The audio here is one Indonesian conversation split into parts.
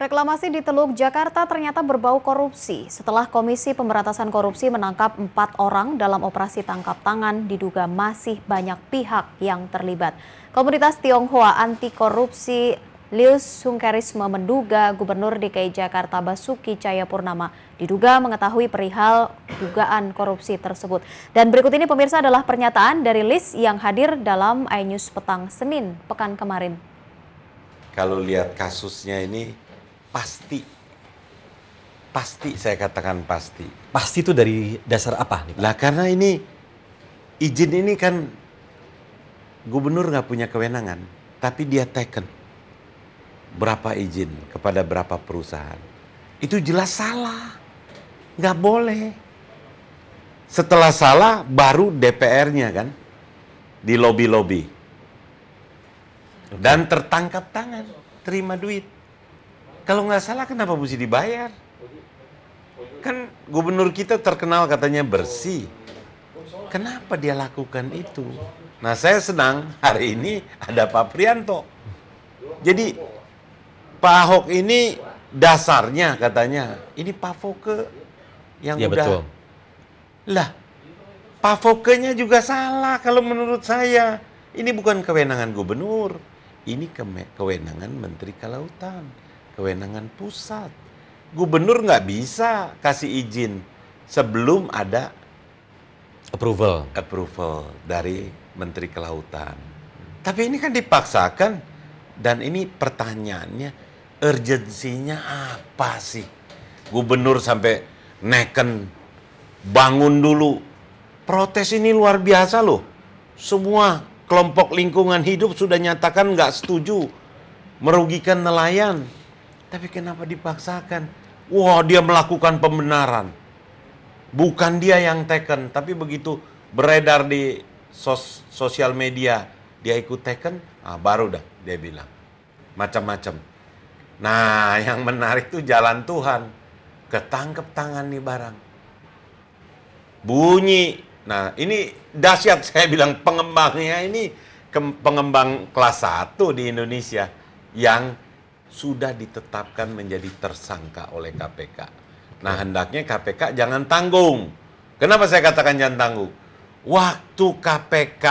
Reklamasi di Teluk Jakarta ternyata berbau korupsi setelah Komisi Pemberantasan Korupsi menangkap empat orang dalam operasi tangkap tangan diduga masih banyak pihak yang terlibat. Komunitas Tionghoa Anti Korupsi Lius Sungkarisme menduga Gubernur DKI Jakarta Basuki Cayapurnama diduga mengetahui perihal dugaan korupsi tersebut. Dan berikut ini pemirsa adalah pernyataan dari Lis yang hadir dalam iNews Petang Senin pekan kemarin. Kalau lihat kasusnya ini pasti pasti saya katakan pasti pasti itu dari dasar apa nih lah karena ini izin ini kan gubernur nggak punya kewenangan tapi dia taken berapa izin kepada berapa perusahaan itu jelas salah nggak boleh setelah salah baru DPR-nya kan di lobby lobby dan tertangkap tangan terima duit kalau nggak salah kenapa mesti dibayar? Kan gubernur kita terkenal katanya bersih. Kenapa dia lakukan itu? Nah saya senang hari ini ada Pak Prianto. Jadi Pak Ahok ini dasarnya katanya ini Pak Foke yang ya, udah. Betul. Lah Pak Fokenya juga salah kalau menurut saya. Ini bukan kewenangan gubernur, ini kewenangan Menteri Kelautan Kewenangan pusat. Gubernur nggak bisa kasih izin sebelum ada approval approval dari Menteri Kelautan. Tapi ini kan dipaksakan dan ini pertanyaannya urgensinya apa sih? Gubernur sampai neken bangun dulu. Protes ini luar biasa loh. Semua kelompok lingkungan hidup sudah nyatakan nggak setuju merugikan nelayan. Tapi kenapa dipaksakan? Wah, dia melakukan pembenaran. Bukan dia yang teken, tapi begitu beredar di sos sosial media, dia ikut teken, ah baru dah dia bilang. Macam-macam. Nah, yang menarik tuh jalan Tuhan. Ketangkep tangan nih barang. Bunyi. Nah, ini dahsyat saya bilang pengembangnya ini pengembang kelas 1 di Indonesia yang sudah ditetapkan menjadi tersangka oleh KPK. Nah, hendaknya KPK jangan tanggung. Kenapa saya katakan jangan tanggung? Waktu KPK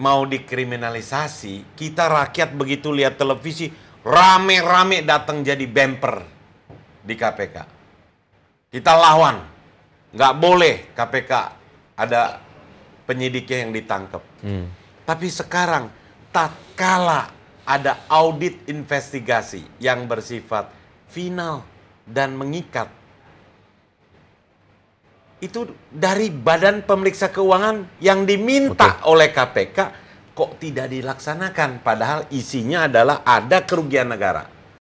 mau dikriminalisasi, kita rakyat begitu lihat televisi rame-rame datang jadi bemper di KPK. Kita lawan. Nggak boleh KPK ada penyidiknya yang ditangkap. Hmm. Tapi sekarang tak kalah ada audit investigasi yang bersifat final dan mengikat. Itu dari Badan Pemeriksa Keuangan yang diminta Betul. oleh KPK kok tidak dilaksanakan padahal isinya adalah ada kerugian negara.